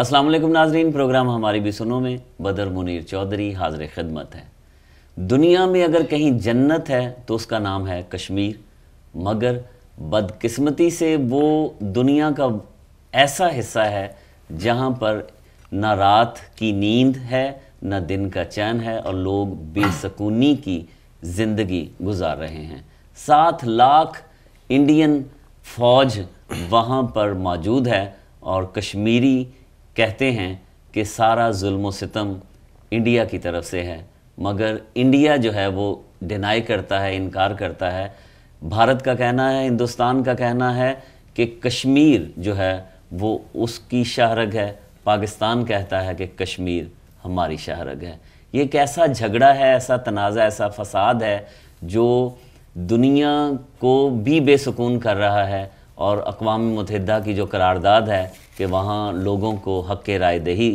अस्सलाम वालेकुम नाजरीन प्रोग्राम हमारी भी सुनो में बदर मुनीर चौधरी हाजिर खिदमत है दुनिया में अगर कहीं जन्नत है तो उसका नाम है कश्मीर मगर बदकिस्मती से वो दुनिया का ऐसा हिस्सा है जहाँ पर ना रात की नींद है ना दिन का चैन है और लोग बेसकूनी की ज़िंदगी गुजार रहे हैं सात लाख इंडियन फौज वहाँ पर मौजूद है और कश्मीरी कहते हैं कि सारा जुल्म सितम इंडिया की तरफ से है मगर इंडिया जो है वो डिनाई करता है इनकार करता है भारत का कहना है हिंदुस्तान का कहना है कि कश्मीर जो है वो उसकी शाहरग है पाकिस्तान कहता है कि कश्मीर हमारी शाहरग है ये एक ऐसा झगड़ा है ऐसा तनाज़ा ऐसा फसाद है जो दुनिया को भी बेसकून कर रहा है और अकवा मतहद की जो करारदाद है कि वहाँ लोगों को हक राय दही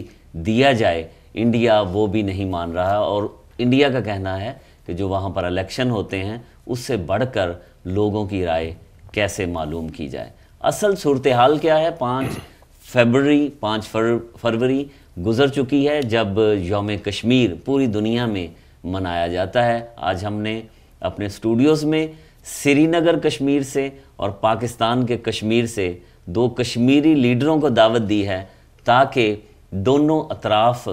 दिया जाए इंडिया वो भी नहीं मान रहा और इंडिया का कहना है कि जो वहाँ पर इलेक्शन होते हैं उससे बढ़कर लोगों की राय कैसे मालूम की जाए असल सूरत हाल क्या है पाँच फरवरी पाँच फर फरवरी गुज़र चुकी है जब योम कश्मीर पूरी दुनिया में मनाया जाता है आज हमने अपने स्टूडियोज़ में श्रीनगर कश्मीर से और पाकिस्तान के कश्मीर से दो कश्मीरी लीडरों को दावत दी है ताकि दोनों अतराफ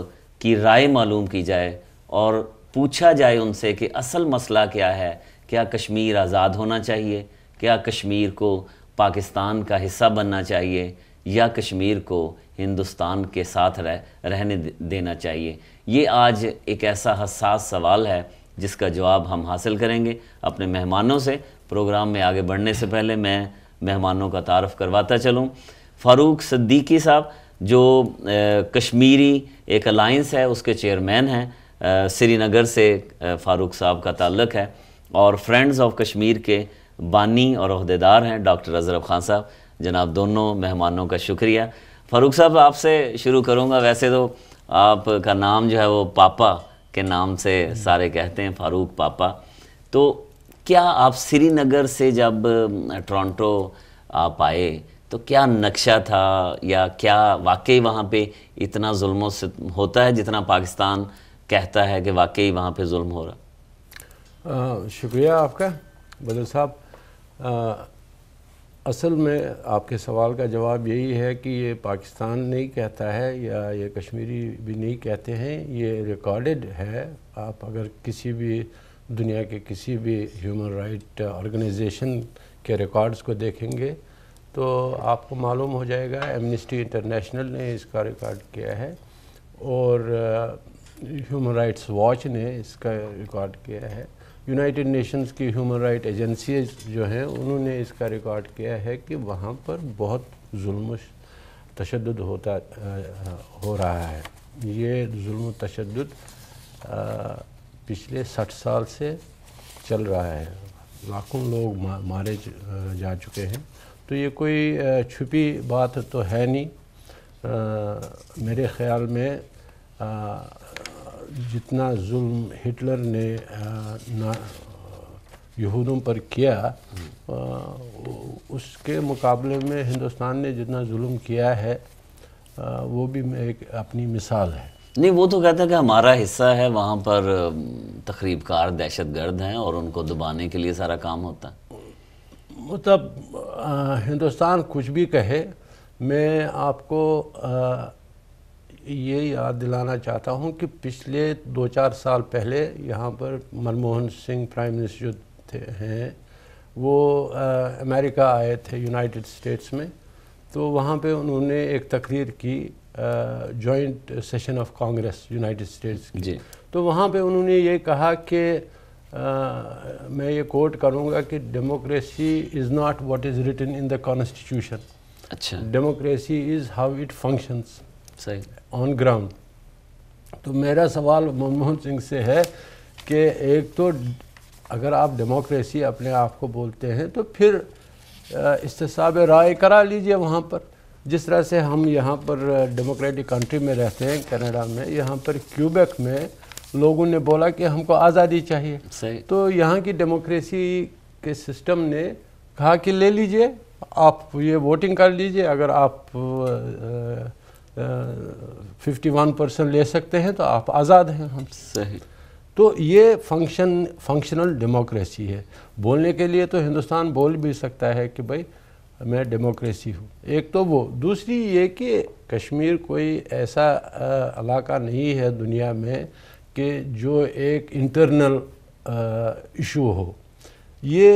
की राय मालूम की जाए और पूछा जाए उनसे कि असल मसला क्या है क्या कश्मीर आज़ाद होना चाहिए क्या कश्मीर को पाकिस्तान का हिस्सा बनना चाहिए या कश्मीर को हिंदुस्तान के साथ रह रहने देना चाहिए ये आज एक ऐसा हसास सवाल है जिसका जवाब हम हासिल करेंगे अपने मेहमानों से प्रोग्राम में आगे बढ़ने से पहले मैं मेहमानों का तारफ़ करवाता चलूँ फ़ारूक सद्दीकी साहब जो कश्मीरी एक अलाइंस है उसके चेयरमैन हैं श्रीनगर से फ़ारूक साहब का ताल्लक है और फ्रेंड्स ऑफ कश्मीर के बानी और अहदेदार हैं डॉक्टर अजरफ खान साहब जनाब दोनों मेहमानों का शुक्रिया फ़ारूक साहब आपसे शुरू करूँगा वैसे तो आपका नाम जो है वो पापा के नाम से सारे कहते हैं फ़ारूक पापा तो क्या आप श्रीनगर से जब टोरंटो आप आए तो क्या नक्शा था या क्या वाकई वहाँ पे इतना जुल्म होता है जितना पाकिस्तान कहता है कि वाकई वहाँ पे जुल्म हो रहा आ, शुक्रिया आपका बदल साहब असल में आपके सवाल का जवाब यही है कि ये पाकिस्तान नहीं कहता है या ये कश्मीरी भी नहीं कहते हैं ये रिकॉर्डेड है आप अगर किसी भी दुनिया के किसी भी ह्यूमन राइट ऑर्गेनाइजेशन के रिकॉर्ड्स को देखेंगे तो आपको मालूम हो जाएगा एमनिस्टी इंटरनेशनल ने इसका रिकॉर्ड किया है और ह्यूमन राइट्स वॉच ने इसका रिकॉर्ड किया है यूनाइटेड नेशंस की ह्यूमन राइट एजेंसीज जो हैं उन्होंने इसका रिकॉर्ड किया है कि वहाँ पर बहुत म तशद होता आ, uh, हो रहा है ये म तशद पिछले 60 साल से चल रहा है लाखों लोग मारे जा चुके हैं तो ये कोई छुपी बात तो है नहीं आ, मेरे ख्याल में आ, जितना जुल्म हिटलर ने ना यहूदों पर किया आ, उसके मुकाबले में हिंदुस्तान ने जितना जुल्म किया है आ, वो भी एक अपनी मिसाल है नहीं वो तो कहते हैं कि हमारा हिस्सा है वहाँ पर कार दहशत गर्द हैं और उनको दबाने के लिए सारा काम होता है मतलब हिंदुस्तान कुछ भी कहे मैं आपको आ, ये याद दिलाना चाहता हूँ कि पिछले दो चार साल पहले यहाँ पर मनमोहन सिंह प्राइम मिनिस्टर जो थे हैं वो आ, अमेरिका आए थे यूनाइटेड स्टेट्स में तो वहाँ पे उन्होंने एक तकरीर की joint session of Congress United States की तो वहाँ पे उन्होंने ये कहा कि मैं ये कोट करूँगा कि democracy is not what is written in the constitution अच्छा democracy is how it functions on ground तो मेरा सवाल मनमोहन सिंह से है कि एक तो अगर आप डेमोक्रेसी अपने आप को बोलते हैं तो फिर इसतसाब राय करा लीजिए वहाँ पर जिस तरह से हम यहाँ पर डेमोक्रेटिक कंट्री में रहते हैं कनाडा में यहाँ पर क्यूबेक में लोगों ने बोला कि हमको आज़ादी चाहिए तो यहाँ की डेमोक्रेसी के सिस्टम ने कहा कि ले लीजिए आप ये वोटिंग कर लीजिए अगर आप फिफ्टी वन परसेंट ले सकते हैं तो आप आज़ाद हैं हम सही तो ये फंक्शन फंक्शनल डेमोक्रेसी है बोलने के लिए तो हिंदुस्तान बोल भी सकता है कि भाई मैं डेमोक्रेसी हूँ एक तो वो दूसरी ये कि कश्मीर कोई ऐसा इलाका नहीं है दुनिया में कि जो एक इंटरनल इशू हो ये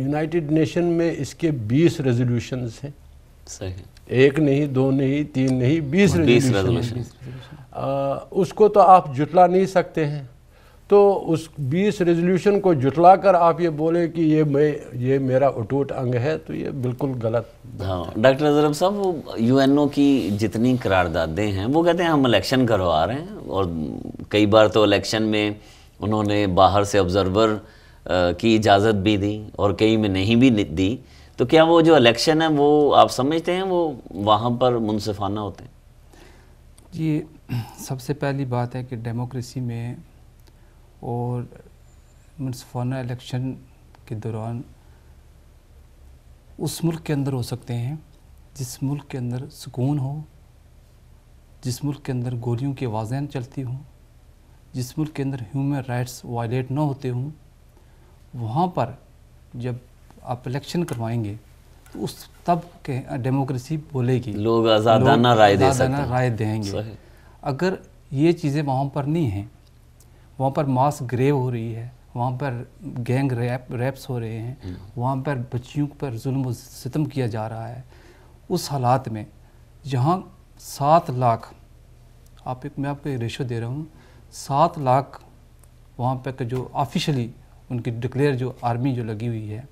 यूनाइटेड नेशन में इसके 20 रेजोल्यूशन हैं सही एक नहीं दो नहीं तीन नहीं बीस रेजोल्यूशन उसको तो आप जुटला नहीं सकते हैं तो उस बीस रेजोल्यूशन को जुटला कर आप ये बोले कि ये मैं ये मेरा उटूट अंग है तो ये बिल्कुल गलत हाँ डॉक्टर अजरब साहब वो यूएनओ की जितनी करारदादे हैं वो कहते हैं हम इलेक्शन करवा रहे हैं और कई बार तो इलेक्शन में उन्होंने बाहर से ऑब्ज़र्वर की इजाज़त भी दी और कई में नहीं भी दी तो क्या वो जो इलेक्शन है वो आप समझते हैं वो वहाँ पर मुनफाना होते हैं जी सबसे पहली बात है कि डेमोक्रेसी में और मनसफाना इलेक्शन के दौरान उस मुल्क के अंदर हो सकते हैं जिस मुल्क के अंदर सुकून हो जिस मुल्क के अंदर गोलियों की आवाज़ें चलती हों जिस मुल्क के अंदर ह्यूमन राइट्स वायलेट ना होते हों वहाँ पर जब आप इलेक्शन करवाएंगे तो उस तब के डेमोक्रेसी बोलेगी लोग आज़ादाना राय दे सकते राय देंगे अगर ये चीज़ें वहाँ पर नहीं हैं वहाँ पर मास ग्रेव हो रही है वहाँ पर गैंग रैप रैप्स हो रहे हैं हम्म। वहाँ पर बच्चियों पर जुल्म सितम किया जा रहा है उस हालात में जहाँ सात लाख आप एक मैं आपको रेशो दे रहा हूँ सात लाख वहाँ पर जो ऑफिशली उनकी डिक्लेयर जो आर्मी जो लगी हुई है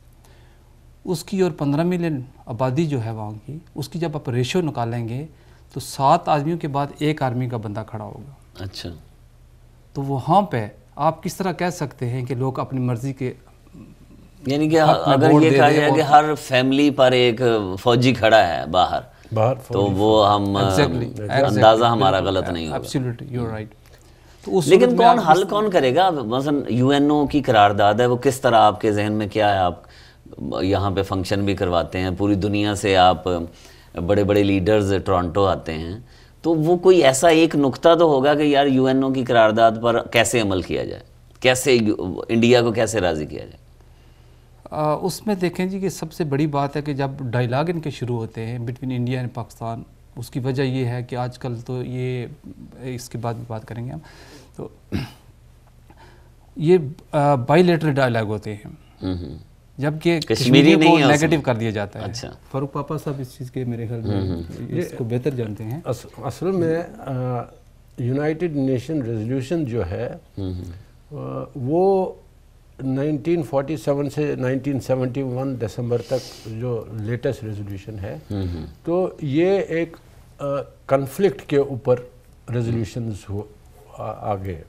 उसकी और पंद्रह मिलियन आबादी जो है वहाँ की उसकी जब आप रेशो निकालेंगे तो सात आदमियों के बाद एक आर्मी का बंदा खड़ा होगा अच्छा तो वहाँ पे आप किस तरह कह सकते हैं कि लोग अपनी मर्जी के यानी कि अगर ये कहा जाए कि हर फैमिली पर एक फौजी खड़ा है बाहर बाहर तो वो हम अंदाजा हमारा गलत नहीं होगा हम्म। तो लेकिन कौन हल कौन करेगा मसलन यूएनओ की करारदाद है वो किस तरह आपके जहन में क्या है आप यहाँ पे फंक्शन भी करवाते हैं पूरी दुनिया से आप बड़े बड़े लीडर्स टोरंटो आते हैं तो वो कोई ऐसा एक नुक्ता तो होगा कि यार यूएनओ की करारदाद पर कैसे अमल किया जाए कैसे इंडिया को कैसे राज़ी किया जाए उसमें देखें जी कि सबसे बड़ी बात है कि जब डायलाग इनके शुरू होते हैं बिटवीन इंडिया एंड पाकिस्तान उसकी वजह ये है कि आजकल तो ये इसके बाद भी बात करेंगे हम तो ये बाईलेटरल डायलाग होते हैं हम्म, हम्म। जबकि कश्मीरी को नेगेटिव कर दिया जाता है अच्छा फारूक पापा साहब इस चीज़ के मेरे ख्याल में हम्म, हम्म। इसको बेहतर जानते हैं अस, असल में यूनाइटेड नेशन रेजोल्यूशन जो है हम्म, वो 1947 से 1971 दिसंबर तक जो लेटेस्ट रेजोल्यूशन है तो ये एक कन्फ्लिक्ट के ऊपर रेजोल्यूशन आगे आ गए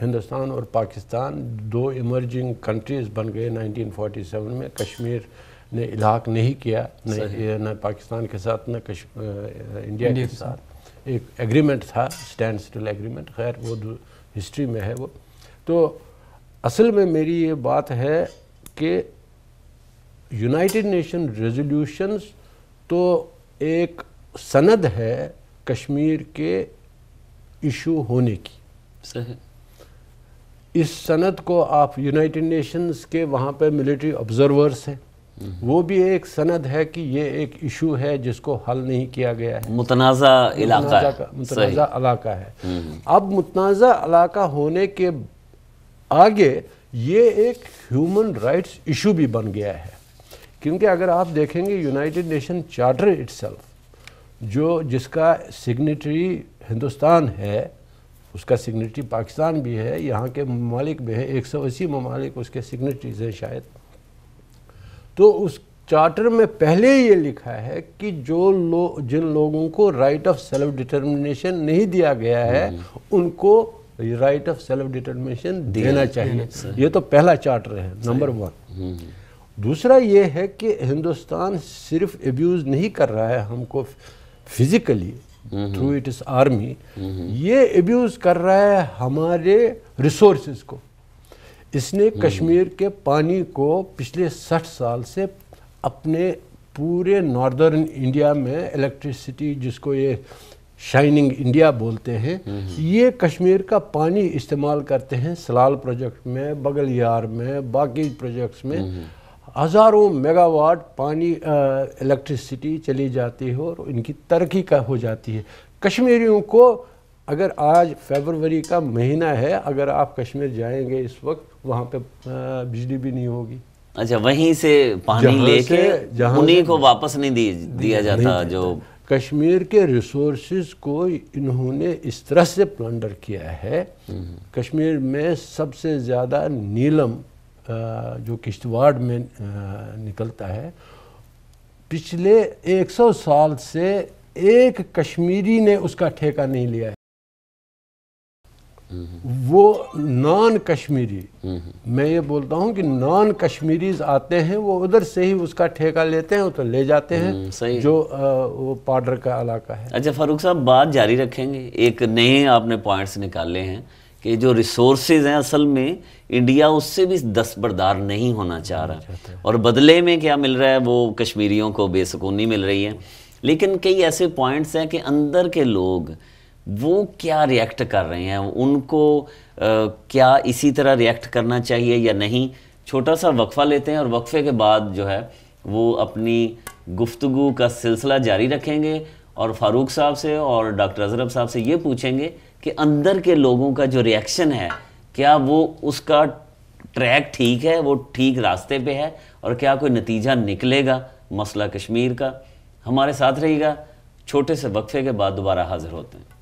हिंदुस्तान और पाकिस्तान दो इमर्जिंग कंट्रीज़ बन गए 1947 में कश्मीर ने इलाक नहीं किया न पाकिस्तान के साथ न कश इंडिया के साथ एक एग्रीमेंट था स्टैंड स्टिल एग्रीमेंट खैर वो हिस्ट्री में है वो तो असल में मेरी ये बात है कि यूनाइटेड नेशन रेजोल्यूशंस तो एक सनद है कश्मीर के इशू होने की सही इस सनत को आप यूनाइटेड नेशंस के वहाँ पर मिलिट्री ऑब्जर्वर्स हैं वो भी एक सनद है कि ये एक इशू है जिसको हल नहीं किया गया है मुतनाज़ा इलाका मुतनाज़ा इलाका है हम्म। अब मुतनाज़ा इलाका होने के आगे ये एक ह्यूमन राइट्स इशू भी बन गया है क्योंकि अगर आप देखेंगे यूनाइटेड नेशन चार्टर इट्सल्फ जो जिसका सिग्नेटरी हिंदुस्तान है उसका सिग्नेटरी पाकिस्तान भी है यहाँ के ममालिक भी है एक सौ अस्सी ममालिक उसके सिग्नेटरीज हैं शायद तो उस चार्टर में पहले ये लिखा है कि जो लोग जिन लोगों को राइट ऑफ सेल्फ डिटर्मिनेशन नहीं दिया गया है हम्म। उनको राइट ऑफ सेल्फ डिटर्मिनेशन देना चाहिए ये तो पहला चार्टर है नंबर वन हम्म। दूसरा ये है कि हिंदुस्तान सिर्फ एब्यूज़ नहीं कर रहा है हमको फिज़िकली थ्रू इट इस आर्मी ये एब्यूज़ कर रहा है हमारे रिसोर्स को इसने mm-hmm. कश्मीर के पानी को पिछले साठ साल से अपने पूरे नॉर्दर्न इंडिया में इलेक्ट्रिसिटी जिसको ये शाइनिंग इंडिया बोलते हैं mm-hmm. ये कश्मीर का पानी इस्तेमाल करते हैं सलाल प्रोजेक्ट में बगलियार में बाकी प्रोजेक्ट्स में mm-hmm. हज़ारों मेगावाट पानी इलेक्ट्रिसिटी चली जाती है और इनकी तरक्की का हो जाती है कश्मीरियों को अगर आज फेबरवरी का महीना है अगर आप कश्मीर जाएंगे इस वक्त वहाँ पे बिजली भी नहीं होगी अच्छा वहीं से पानी लेके उन्हीं को वापस नहीं दी, दिया जाता जो कश्मीर के रिसोर्स को इन्होंने इस तरह से प्लंडर किया है हम्म। कश्मीर में सबसे ज़्यादा नीलम जो किश्तवाड़ में निकलता है पिछले 100 साल से एक कश्मीरी ने उसका ठेका नहीं लिया है हम्म। वो नॉन कश्मीरी हम्म। मैं ये बोलता हूँ कि नॉन कश्मीरीज आते हैं वो उधर से ही उसका ठेका लेते हैं तो ले जाते हैं हम्म, सही जो आ, वो पार्डर का इलाका है अच्छा फारूक साहब बात जारी रखेंगे एक नए आपने पॉइंट्स निकाले हैं कि जो रिसोर्सेज हैं असल में इंडिया उससे भी दस्तबरदार नहीं होना चाह रहा अच्छा, अच्छा। और बदले में क्या मिल रहा है वो कश्मीरियों को बेसकूनी मिल रही है लेकिन कई ऐसे पॉइंट्स हैं कि अंदर के लोग वो क्या रिएक्ट कर रहे हैं उनको आ, क्या इसी तरह रिएक्ट करना चाहिए या नहीं छोटा सा वक्फ़ा लेते हैं और वक्फ़े के बाद जो है वो अपनी गुफ्तगु का सिलसिला जारी रखेंगे और फारूक साहब से और डॉक्टर अजरब साहब से ये पूछेंगे कि अंदर के लोगों का जो रिएक्शन है क्या वो उसका ट्रैक ठीक है वो ठीक रास्ते पे है और क्या कोई नतीजा निकलेगा मसला कश्मीर का हमारे साथ रहेगा छोटे से वक्फे के बाद दोबारा हाजिर होते हैं